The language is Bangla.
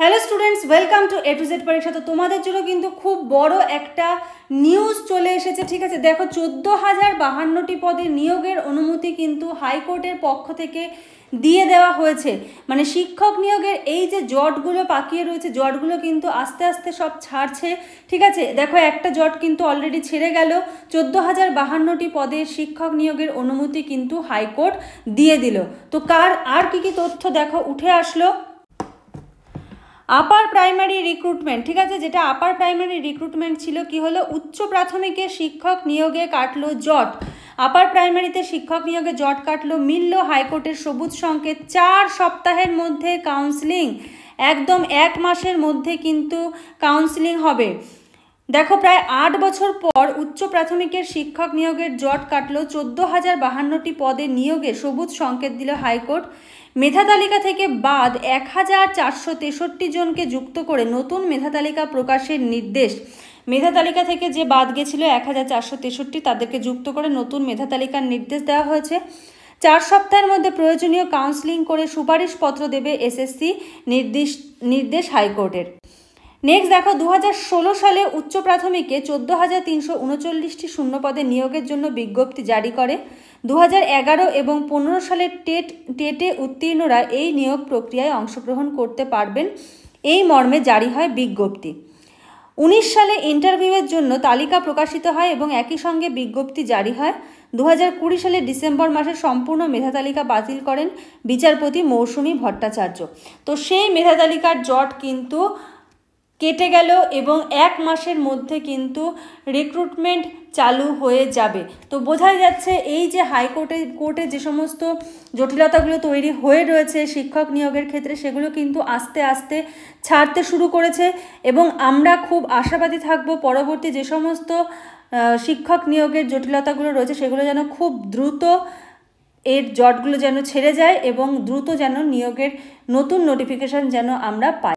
hello students welcome to A to Z পরীক্ষা তো তোমাদের জন্য কিন্তু খুব বড় একটা নিউজ চলে এসেছে ঠিক আছে দেখো চোদ্দ হাজার বাহান্নটি পদে নিয়োগের অনুমতি কিন্তু হাইকোর্টের পক্ষ থেকে দিয়ে দেওয়া হয়েছে মানে শিক্ষক নিয়োগের এই যে জটগুলো পাকিয়ে রয়েছে জটগুলো কিন্তু আস্তে আস্তে সব ছাড়ছে ঠিক আছে দেখো একটা জট কিন্তু অলরেডি ছেড়ে গেল চোদ্দ হাজার বাহান্নটি পদে শিক্ষক নিয়োগের অনুমতি কিন্তু হাইকোর্ট দিয়ে দিল তো কার আর কি কি তথ্য দেখো উঠে আসলো আপার প্রাইমারি রিক্রুটমেন্ট ঠিক আছে যেটা আপার প্রাইমারি রিক্রুটমেন্ট ছিল কি হলো উচ্চ প্রাথমিকে শিক্ষক নিয়োগে কাটলো জট আপার প্রাইমারিতে শিক্ষক নিয়োগে জট কাটলো মিলল হাইকোর্টের সবুজ সংকেত চার সপ্তাহের মধ্যে কাউন্সিলিং একদম এক মাসের মধ্যে কিন্তু কাউন্সিলিং হবে দেখো প্রায় আট বছর পর উচ্চ প্রাথমিকের শিক্ষক নিয়োগের জট কাটল চোদ্দ হাজার বাহান্নটি পদে নিয়োগে সবুজ সংকেত দিল হাইকোর্ট মেধা তালিকা থেকে বাদ এক হাজার চারশো তেষট্টি জনকে যুক্ত করে নতুন মেধা তালিকা প্রকাশের নির্দেশ মেধা তালিকা থেকে যে বাদ গেছিল এক হাজার চারশো তেষট্টি তাদেরকে যুক্ত করে নতুন মেধা তালিকার নির্দেশ দেওয়া হয়েছে চার সপ্তাহের মধ্যে প্রয়োজনীয় কাউন্সিলিং করে সুপারিশপত্র দেবে এসএসসি নির্দেশ নির্দেশ হাইকোর্টের নেক্সট দেখো দু সালে উচ্চ প্রাথমিকে চোদ্দো হাজার তিনশো উনচল্লিশটি শূন্যপদে নিয়োগের জন্য বিজ্ঞপ্তি জারি করে দু এবং পনেরো সালের টেট টেটে উত্তীর্ণরা এই নিয়োগ প্রক্রিয়ায় অংশগ্রহণ করতে পারবেন এই মর্মে জারি হয় বিজ্ঞপ্তি উনিশ সালে ইন্টারভিউয়ের জন্য তালিকা প্রকাশিত হয় এবং একই সঙ্গে বিজ্ঞপ্তি জারি হয় দু কুড়ি সালে ডিসেম্বর মাসে সম্পূর্ণ মেধা তালিকা বাতিল করেন বিচারপতি মৌসুমি ভট্টাচার্য তো সেই মেধা তালিকার জট কিন্তু কেটে গেল এবং এক মাসের মধ্যে কিন্তু রিক্রুটমেন্ট চালু হয়ে যাবে তো বোঝাই যাচ্ছে এই যে হাইকোর্টে কোর্টে যে সমস্ত জটিলতাগুলো তৈরি হয়ে রয়েছে শিক্ষক নিয়োগের ক্ষেত্রে সেগুলো কিন্তু আস্তে আস্তে ছাড়তে শুরু করেছে এবং আমরা খুব আশাবাদী থাকব পরবর্তী যে সমস্ত শিক্ষক নিয়োগের জটিলতাগুলো রয়েছে সেগুলো যেন খুব দ্রুত এর জটগুলো যেন ছেড়ে যায় এবং দ্রুত যেন নিয়োগের নতুন নোটিফিকেশান যেন আমরা পাই